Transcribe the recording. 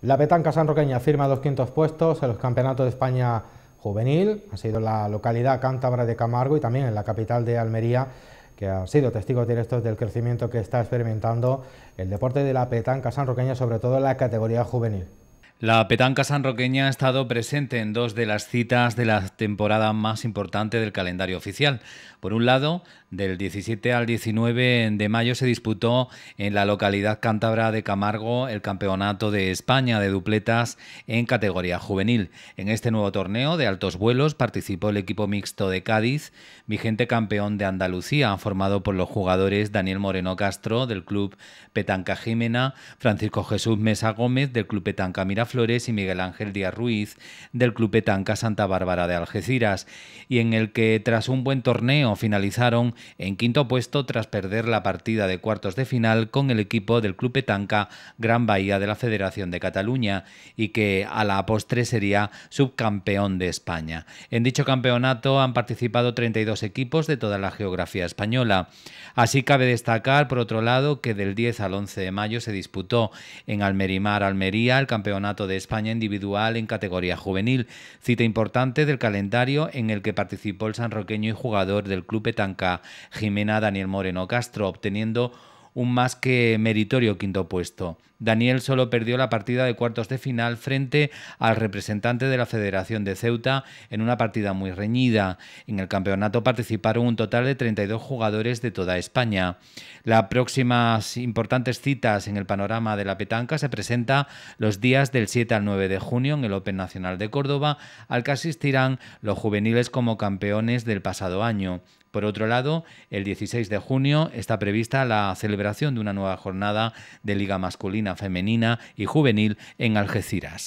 La petanca sanroqueña firma dos quintos puestos en los campeonatos de España juvenil, ha sido la localidad cántabra de Camargo y también en la capital de Almería que han sido testigos directos del crecimiento que está experimentando el deporte de la petanca sanroqueña, sobre todo en la categoría juvenil. La petanca sanroqueña ha estado presente en dos de las citas de la temporada más importante del calendario oficial. Por un lado, del 17 al 19 de mayo se disputó en la localidad cántabra de Camargo el Campeonato de España de dupletas en categoría juvenil. En este nuevo torneo de altos vuelos participó el equipo mixto de Cádiz, vigente campeón de Andalucía, formado por los jugadores Daniel Moreno Castro del Club Petanca Jimena, Francisco Jesús Mesa Gómez del Club Petanca Miraflores, Flores y Miguel Ángel Díaz Ruiz del Club Petanca Santa Bárbara de Algeciras, y en el que tras un buen torneo finalizaron en quinto puesto tras perder la partida de cuartos de final con el equipo del Club Petanca Gran Bahía de la Federación de Cataluña y que a la postre sería subcampeón de España. En dicho campeonato han participado 32 equipos de toda la geografía española. Así cabe destacar, por otro lado, que del 10 al 11 de mayo se disputó en Almerimar, Almería, el campeonato de España individual en categoría juvenil, cita importante del calendario en el que participó el sanroqueño y jugador del club Petanca, Jimena Daniel Moreno Castro, obteniendo un más que meritorio quinto puesto. Daniel solo perdió la partida de cuartos de final frente al representante de la Federación de Ceuta en una partida muy reñida. En el campeonato participaron un total de 32 jugadores de toda España. Las próximas importantes citas en el panorama de la petanca se presenta los días del 7 al 9 de junio en el Open Nacional de Córdoba, al que asistirán los juveniles como campeones del pasado año. Por otro lado, el 16 de junio está prevista la celebración de una nueva jornada de Liga Masculina, Femenina y Juvenil en Algeciras.